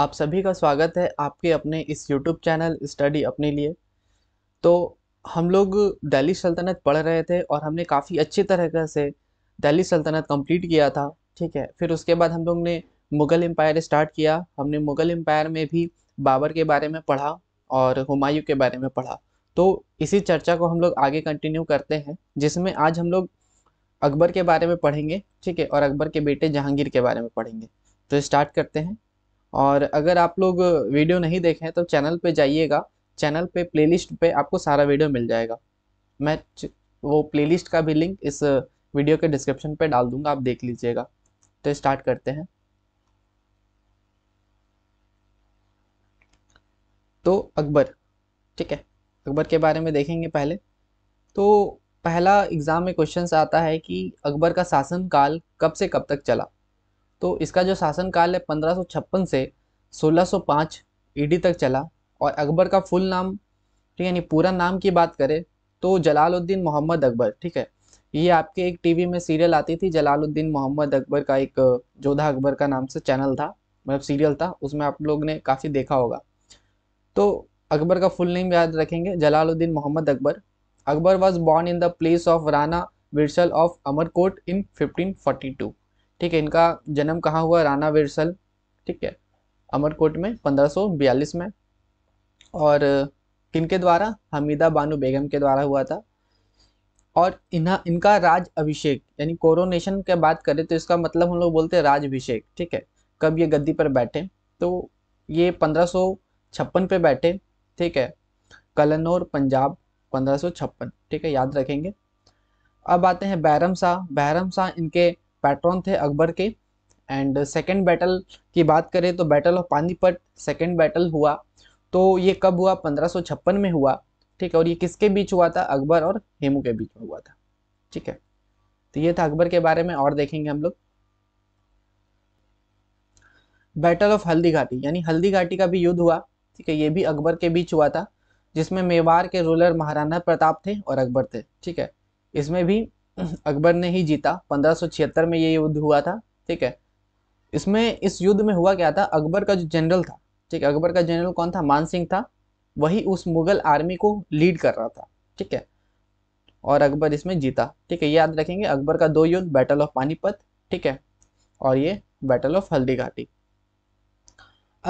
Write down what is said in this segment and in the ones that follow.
आप सभी का स्वागत है आपके अपने इस यूट्यूब चैनल स्टडी अपने लिए तो हम लोग दिल्ली सल्तनत पढ़ रहे थे और हमने काफ़ी अच्छी तरीके से दिल्ली सल्तनत कंप्लीट किया था ठीक है फिर उसके बाद हम लोग ने मुग़ल एम्पायर स्टार्ट किया हमने मुग़ल एम्पायर में भी बाबर के बारे में पढ़ा और हुमायूं के बारे में पढ़ा तो इसी चर्चा को हम लोग आगे कंटिन्यू करते हैं जिसमें आज हम लोग अकबर के बारे में पढ़ेंगे ठीक है और अकबर के बेटे जहांगीर के बारे में पढ़ेंगे तो स्टार्ट करते हैं और अगर आप लोग वीडियो नहीं देखें तो चैनल पे जाइएगा चैनल पे प्लेलिस्ट पे आपको सारा वीडियो मिल जाएगा मैं वो प्लेलिस्ट का भी लिंक इस वीडियो के डिस्क्रिप्शन पे डाल दूंगा आप देख लीजिएगा तो स्टार्ट करते हैं तो अकबर ठीक है अकबर के बारे में देखेंगे पहले तो पहला एग्ज़ाम में क्वेश्चन आता है कि अकबर का शासन काल कब से कब तक चला तो इसका जो शासनकाल है पंद्रह से 1605 ईडी e तक चला और अकबर का फुल नाम ठीक है यानी पूरा नाम की बात करें तो जलालुद्दीन मोहम्मद अकबर ठीक है ये आपके एक टीवी में सीरियल आती थी जलालुद्दीन मोहम्मद अकबर का एक जोधा अकबर का नाम से चैनल था मतलब सीरियल था उसमें आप लोग ने काफ़ी देखा होगा तो अकबर का फुल नेम याद रखेंगे Jalaluddin Mohammad Akbar Akbar was born in the place of Rana Virsal of Amarkot in two ठीक है इनका जन्म कहाँ हुआ राणा विरसल ठीक है अमरकोट में 1542 में और किनके द्वारा हमीदा बानू बेगम के द्वारा हुआ था और इन्हा इनका राज अभिषेक यानी कोरोनेशन के बात करें तो इसका मतलब हम लोग बोलते हैं राज अभिषेक ठीक है कब ये गद्दी पर बैठे तो ये पंद्रह पे बैठे ठीक है कलनौर पंजाब पंद्रह ठीक है याद रखेंगे अब आते हैं बैरम शाह बैरम शाह इनके पैट्रॉन थे अकबर के एंड सेकेंड बैटल की बात करें तो battle of Panipat second battle हुआ तो ये कब हुआ पंद्रह में हुआ ठीक है और ये किसके बीच हुआ था अकबर और हेमू के बीच में हुआ था ठीक है तो ये था अकबर के बारे में और देखेंगे हम लोग बैटल ऑफ हल्दी घाटी यानी हल्दी घाटी का भी युद्ध हुआ ठीक है ये भी अकबर के बीच हुआ था जिसमें मेवाड़ के रूलर महाराणा प्रताप थे और अकबर थे ठीक है इसमें भी अकबर ने ही जीता पंद्रह में ये युद्ध हुआ था ठीक है इसमें इस युद्ध में हुआ क्या था अकबर का जो जनरल था ठीक है अकबर का जनरल कौन था मान सिंह था वही उस मुगल आर्मी को लीड कर रहा था ठीक है और अकबर इसमें जीता ठीक है याद रखेंगे अकबर का दो युद्ध बैटल ऑफ पानीपत ठीक है और ये बैटल ऑफ हल्दी घाटी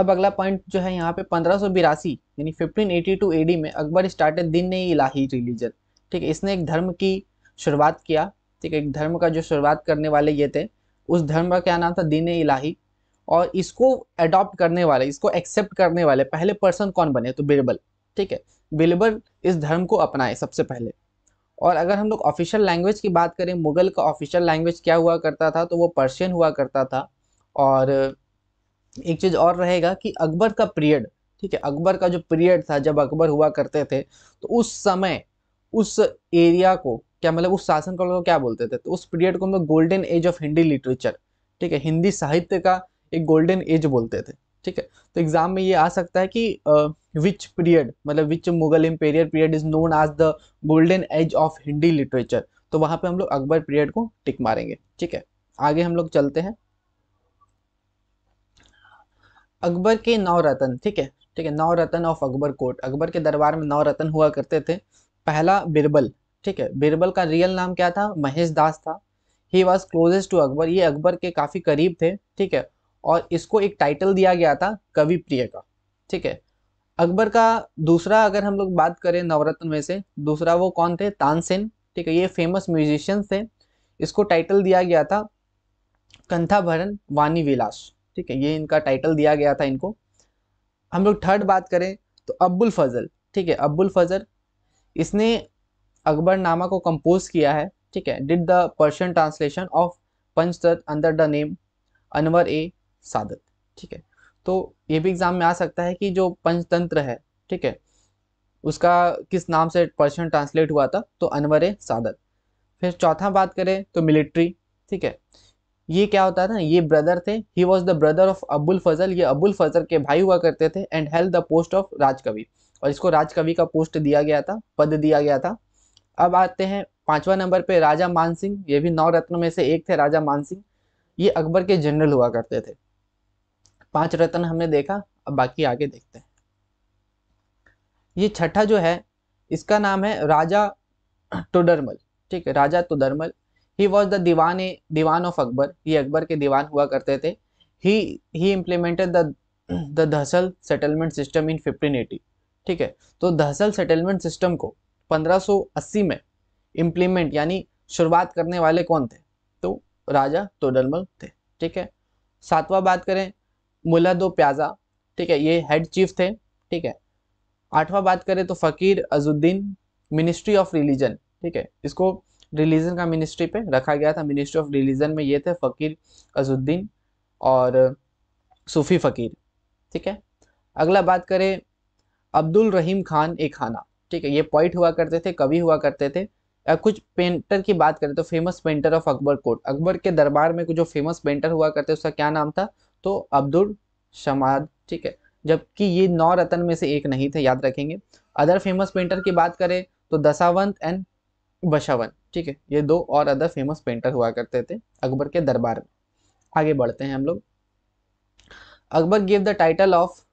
अब अगला पॉइंट जो है यहाँ पे पंद्रह सौ बिरासी यानी फिफ्टीन एटी एडी में अकबर स्टार्टेड दिन ने इलाही रिलीजन ठीक है इसने एक धर्म की शुरुआत किया ठीक है एक धर्म का जो शुरुआत करने वाले ये थे उस धर्म का क्या नाम था दीन इलाही और इसको अडॉप्ट करने वाले इसको एक्सेप्ट करने वाले पहले पर्सन कौन बने तो बिरबल ठीक है बिरबल इस धर्म को अपनाए सबसे पहले और अगर हम लोग ऑफिशियल लैंग्वेज की बात करें मुगल का ऑफिशियल लैंग्वेज क्या हुआ करता था तो वो पर्शियन हुआ करता था और एक चीज़ और रहेगा कि अकबर का पीरियड ठीक है अकबर का जो पीरियड था जब अकबर हुआ करते थे तो उस समय उस एरिया को क्या मतलब उस शासन को क्या बोलते थे तो उस पीरियड को हम लोग golden age of Hindi literature ठीक है हिंदी साहित्य का एक गोल्डन एज बोलते थे ठीक है तो एग्जाम में ये आ सकता है कि विच पीरियड मतलब which Mughal imperial period is known as the golden age of Hindi literature तो वहां पे हम लोग अकबर पीरियड को टिक मारेंगे ठीक है आगे हम लोग चलते हैं अकबर के नौ ठीक है ठीक है नौ ऑफ अकबर कोट अकबर के दरबार में नौ हुआ करते थे पहला बिरबल ठीक है बिरबल का रियल नाम क्या था महेश दास था he was closest to Akbar ये अकबर के काफ़ी करीब थे ठीक है और इसको एक टाइटल दिया गया था कवि प्रिय का ठीक है अकबर का दूसरा अगर हम लोग बात करें नवरत्न में से दूसरा वो कौन थे तानसेन ठीक है ये फेमस म्यूजिशियंस थे इसको टाइटल दिया गया था कंथाभरण वानी विलास ठीक है ये इनका टाइटल दिया गया था इनको हम लोग थर्ड बात करें तो अब्बुल फजल ठीक है अब्बुल फजल इसने अकबरनामा को कंपोज किया है ठीक है did the Persian translation of Panchtatva under the name Anwar e Sadat ठीक है तो ये भी एग्जाम में आ सकता है कि जो पंचतंत्र है ठीक है उसका किस नाम से पर्शियन ट्रांसलेट हुआ था तो अनवर ए सादत फिर चौथा बात करें तो मिलिट्री ठीक है ये क्या होता था ये ब्रदर थे he was the brother of Abul Fazal ये अबुल फजल के भाई हुआ करते थे and held the post of Rajkavi और इसको राजकवि का पोस्ट दिया गया था पद दिया गया था अब आते हैं पांचवा नंबर पे राजा मानसिंह ये भी नौ रत्न में से एक थे राजा मानसिंह ये अकबर के जनरल हुआ करते थे पांच रत्न हमने देखा अब बाकी आगे देखते हैं ये छठा जो है इसका नाम है राजा टोडरमल ठीक है Raja Todarmal he was the Diwan e Diwan of Akbar ये अकबर के दीवान हुआ करते थे he he implemented the the settlement system in 1580 ठीक है तो दहसल सेटलमेंट सिस्टम को 1580 में इम्प्लीमेंट यानी शुरुआत करने वाले कौन थे तो राजा तोडलमल थे ठीक है सातवां बात करें मुला दो प्याजा ठीक है ये हेड चीफ थे ठीक है आठवां बात करें तो फ़कीर अजुद्दीन मिनिस्ट्री ऑफ रिलीजन ठीक है इसको रिलीजन का मिनिस्ट्री पे रखा गया था मिनिस्ट्री ऑफ रिलीजन में ये थे फ़कीर अजुद्दीन और सूफ़ी फ़कीर ठीक है अगला बात करें अब्दुल रहीम खान ए खाना ठीक है ये पॉइंट हुआ करते थे कवि हुआ करते थे कुछ पेंटर की बात करें तो famous painter of Akbar court Akbar के दरबार में जो फेमस पेंटर हुआ करते उसका क्या नाम था तो अब्दुल शमाद ठीक है जबकि ये नौ रतन में से एक नहीं थे याद रखेंगे अदर फेमस पेंटर की बात करें तो दशावंत एंड बशावंत ठीक है ये दो और अदर फेमस पेंटर हुआ करते थे अकबर के दरबार में आगे बढ़ते हैं हम लोग Akbar give the title of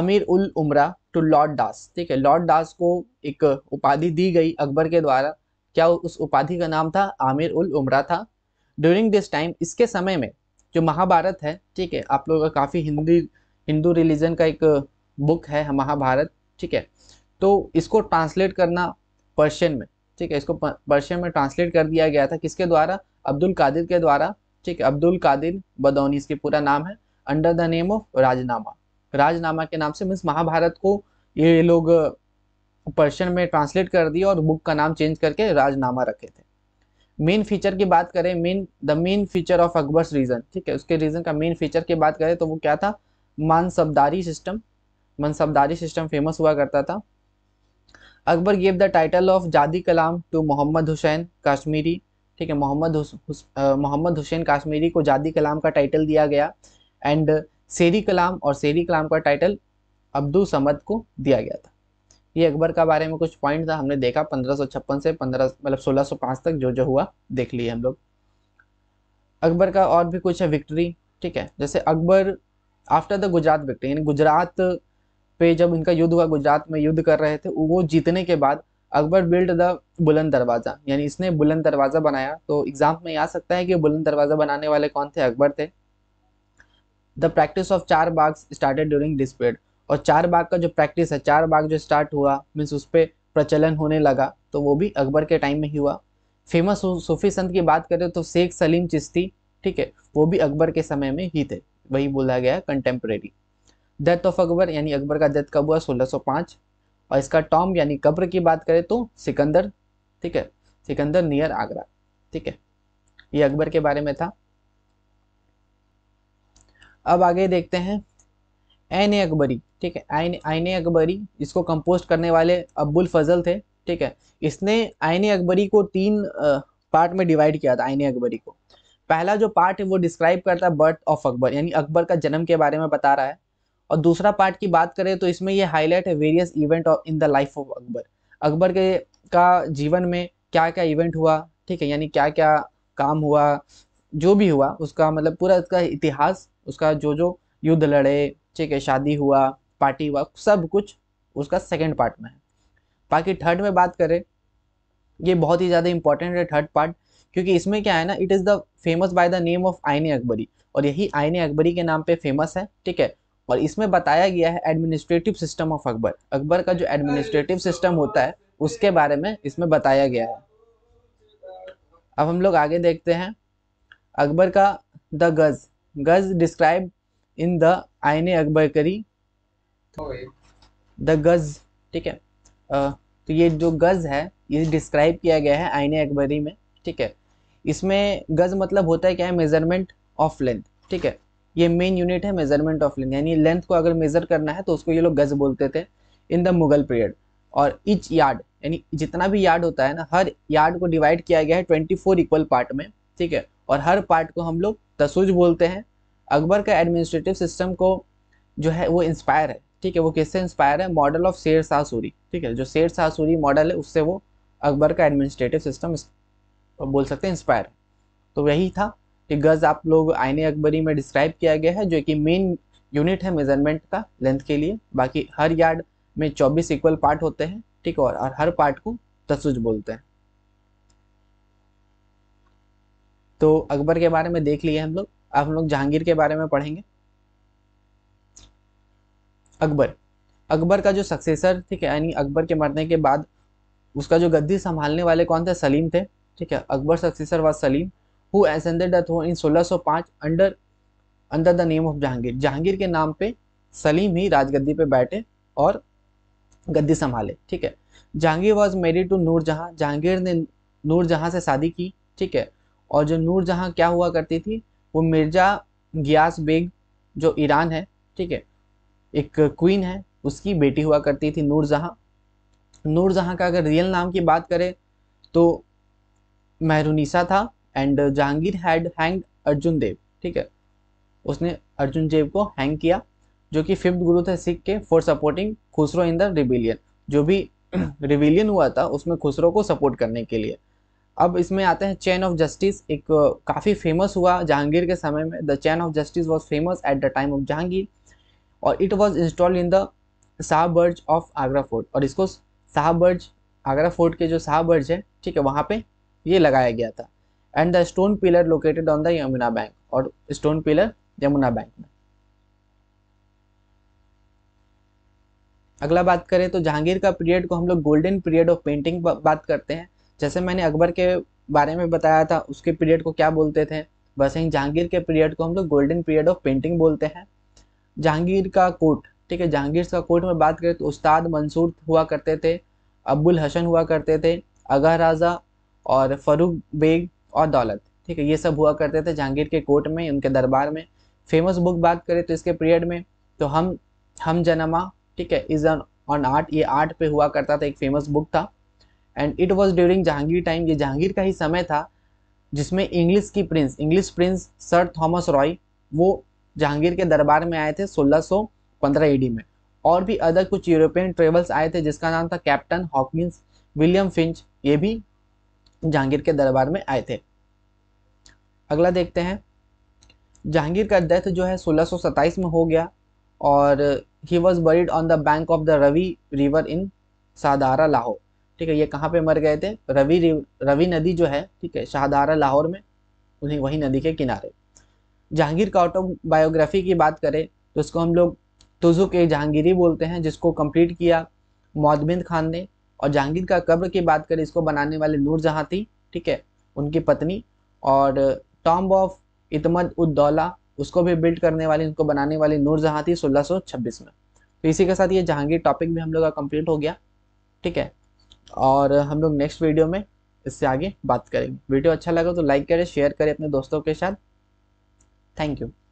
Amir ul Umara to Lord दास ठीक है लॉर्ड दास को एक उपाधि दी गई अकबर के द्वारा क्या उस उपाधि का नाम था आमिर उल उमरा था ड्यूरिंग दिस टाइम इसके समय में जो महाभारत है ठीक है आप लोगों का काफ़ी हिंदी हिंदू रिलीजन का एक बुक है महाभारत ठीक है तो इसको ट्रांसलेट करना पर्शियन में ठीक है इसको पर्शियन में ट्रांसलेट कर दिया गया था किसके द्वारा अब्दुल कादिर के द्वारा ठीक है अब्दुल कादिर बदौनी इसके पूरा नाम है under the name of Rajnama Rajnama के नाम से मीन्स महाभारत को ये लोग पर्शियन में ट्रांसलेट कर दिए और बुक का नाम चेंज करके राजनामा रखे थे मेन फीचर की बात करें main the main feature of Akbar's region ठीक है उसके रीजन का मेन फीचर की बात करें तो वो क्या था Mansabdari system Mansabdari system famous हुआ करता था Akbar gave the title of Jadi Kalam to Mohammad Husain Kashmiri ठीक है मोहम्मद मोहम्मद हुसैन काश्मीरी को जादी कलाम का टाइटल दिया गया एंड शेरी कलाम और शेरी कलाम का टाइटल अब्दुल समद को दिया गया था ये अकबर का बारे में कुछ पॉइंट था हमने देखा पंद्रह से पंद्रह मतलब सोलह तक जो जो हुआ देख लिए हम लोग अकबर का और भी कुछ है विक्ट्री ठीक है जैसे Akbar after the Gujarat victory यानी गुजरात पे जब इनका युद्ध हुआ गुजरात में युद्ध कर रहे थे वो जीतने के बाद अकबर बिल्ड द बुलंद दरवाज़ा यानी इसने बुलंद दरवाज़ा बनाया तो एग्जाम में आ सकता है कि बुलंद दरवाज़ा बनाने वाले कौन थे अकबर थे the practice of Charbagh started during this period और चार बाग का जो प्रैक्टिस है चार बाग जो स्टार्ट हुआ मीन्स उस पर प्रचलन होने लगा तो वो भी अकबर के टाइम में ही हुआ फेमस सूफी संत की बात करें तो शेख सलीम चिश्ती ठीक है वो भी अकबर के समय में ही थे वही बोला गया कंटेम्प्रेरी डेथ ऑफ अकबर यानी अकबर का डेथ कब हुआ 1605 और इसका टॉम यानी कब्र की बात करें तो सिकंदर ठीक है सिकंदर नियर आगरा ठीक है ये अकबर के बारे में था अब आगे देखते हैं एन ए अकबरी ठीक है आइन आइन अकबरी इसको कंपोस्ट करने वाले अब्बुल फजल थे ठीक है इसने आईने अकबरी को तीन पार्ट में डिवाइड किया था आईने अकबरी को पहला जो पार्ट है वो डिस्क्राइब करता है बर्थ ऑफ अकबर यानी अकबर का जन्म के बारे में बता रहा है और दूसरा पार्ट की बात करें तो इसमें ये हाईलाइट है various event of in the life of Akbar Akbar के का जीवन में क्या क्या इवेंट हुआ ठीक है यानी क्या क्या काम हुआ जो भी हुआ उसका मतलब पूरा उसका इतिहास उसका जो जो युद्ध लड़े ठीक है शादी हुआ पार्टी हुआ सब कुछ उसका सेकेंड पार्ट में है बाकी थर्ड में बात करें ये बहुत ही ज़्यादा इंपॉर्टेंट है थर्ड पार्ट क्योंकि इसमें क्या है ना it is the famous by the name of Aine Akbari और यही आईने अकबरी के नाम पे फेमस है ठीक है और इसमें बताया गया है administrative system of Akbar Akbar का जो एडमिनिस्ट्रेटिव सिस्टम होता है उसके बारे में इसमें बताया गया है अब हम लोग आगे देखते हैं अकबर का द गज गज डिस्क्राइब इन द आईने अकबर करी द गज ठीक है तो ये जो गज है ये डिस्क्राइब किया गया है आईने अकबरी में ठीक है इसमें गज मतलब होता है क्या है मेजरमेंट ऑफ लेंथ ठीक है ये मेन यूनिट है मेजरमेंट ऑफ लेंथ यानी लेंथ को अगर मेजर करना है तो उसको ये लोग गज बोलते थे इन द मुगल पीरियड और इच यार्ड यानी जितना भी यार्ड होता है ना हर यार्ड को डिवाइड किया गया है ट्वेंटी फोर इक्वल पार्ट में ठीक है और हर पार्ट को हम लोग तसुज बोलते हैं अकबर का एडमिनिस्ट्रेटिव सिस्टम को जो है वो इंस्पायर है ठीक है वो किससे इंस्पायर है मॉडल ऑफ शेर शाह सूरी ठीक है जो शेर शाह सूरी मॉडल है उससे वो अकबर का एडमिनिस्ट्रेटिव सिस्टम बोल सकते हैं इंस्पायर तो यही था कि गज़ आप लोग आईने अकबरी में डिस्क्राइब किया गया है जो कि मेन यूनिट है मेजरमेंट का लेंथ के लिए बाकी हर यार्ड में 24 इक्वल पार्ट होते हैं ठीक है और हर पार्ट को तसुज बोलते हैं तो अकबर के बारे में देख लिए हम लोग अब हम लोग जहांगीर के बारे में पढ़ेंगे अकबर अकबर का जो सक्सेसर ठीक है यानी अकबर के मरने के बाद उसका जो गद्दी संभालने वाले कौन थे सलीम थे ठीक है Akbar successor was Salim who ascended in 1605 under under the name of Jahangir Jahangir के नाम पे सलीम ही राजगद्दी पे बैठे और गद्दी संभाले ठीक है जहांगीर वॉज मेरी टू जहां जहांगीर ने जहां से शादी की ठीक है और जो नूर जहाँ क्या हुआ करती थी वो मिर्जा गियास बेग जो ईरान है ठीक है एक क्वीन है उसकी बेटी हुआ करती थी नूर जहाँ नूर जहाँ का अगर रियल नाम की बात करें तो मेहरूनिसा था and Jahangir had hang Arjun Dev ठीक है उसने अर्जुन देव को हैंग किया जो कि फिफ्थ गुरु थे सिख के for supporting Khusro in the rebellion जो भी रिविलियन हुआ था उसमें खुसरो को सपोर्ट करने के लिए अब इसमें आते हैं चैन ऑफ जस्टिस एक काफ़ी फेमस हुआ जहांगीर के समय में the chain of justice was famous at the time of Jahangir और it was installed in the Shahburj of Agra fort और इसको शाहबर्ज आगरा फोर्ट के जो शाहबर्ज है ठीक है वहाँ पे ये लगाया गया था and the stone pillar located on the Yamuna bank और स्टोन पिलर यमुना बैंक में अगला बात करें तो जहांगीर का पीरियड को हम लोग गोल्डन पीरियड ऑफ पेंटिंग बात करते हैं जैसे मैंने अकबर के बारे में बताया था उसके पीरियड को क्या बोलते थे वैसे ही जहांगीर के पीरियड को हम लोग गोल्डन पीरियड ऑफ पेंटिंग बोलते हैं जहांगीर का कोट ठीक है जहांगीर का कोट में बात करें तो उस्ताद मंसूर हुआ करते थे अब्बुल हसन हुआ करते थे अगा राजा और फरूक बेग और दौलत ठीक है ये सब हुआ करते थे जहांगीर के कोर्ट में उनके दरबार में फेमस बुक बात करें तो इसके पीरियड में तो हम हम जनमा ठीक है इज़ ऑन आर्ट ये आर्ट पे हुआ करता था एक फेमस बुक था and it was during Jahangir time ये जहांगीर का ही समय था जिसमें इंग्लिश की prince English prince sir Thomas Roy वो जहांगीर के दरबार में आए थे 1615 ईडी में और भी अदर कुछ यूरोपियन ट्रेवल्स आए थे जिसका नाम था कैप्टन हॉकिंस विलियम फिंच ये भी जहांगीर के दरबार में आए थे अगला देखते हैं जहांगीर का डेथ जो है 1627 में हो गया और he was buried on the bank of the Ravi river in Shahdara Lahore ठीक है ये कहाँ पे मर गए थे रवि रवि नदी जो है ठीक है शाहदारा लाहौर में उन्हें वही नदी के किनारे जहांगीर का ऑटोबायोग्राफी की बात करें तो उसको हम लोग तुजुक ए जहांगीरी बोलते हैं जिसको कंप्लीट किया मोदबिंद खान ने और जहांगीर का कब्र की बात करें इसको बनाने वाले नूर जहाँ थी ठीक है उनकी पत्नी और टॉम्ब ऑफ इतमद उद्दौला उसको भी बिल्ड करने वाली उनको बनाने वाली नूर जहाँ थी सोलह में तो इसी के साथ ये जहांगीर टॉपिक भी हम लोग का कंप्लीट हो गया ठीक है और हम लोग नेक्स्ट वीडियो में इससे आगे बात करेंगे वीडियो अच्छा लगा तो लाइक करें शेयर करें अपने दोस्तों के साथ थैंक यू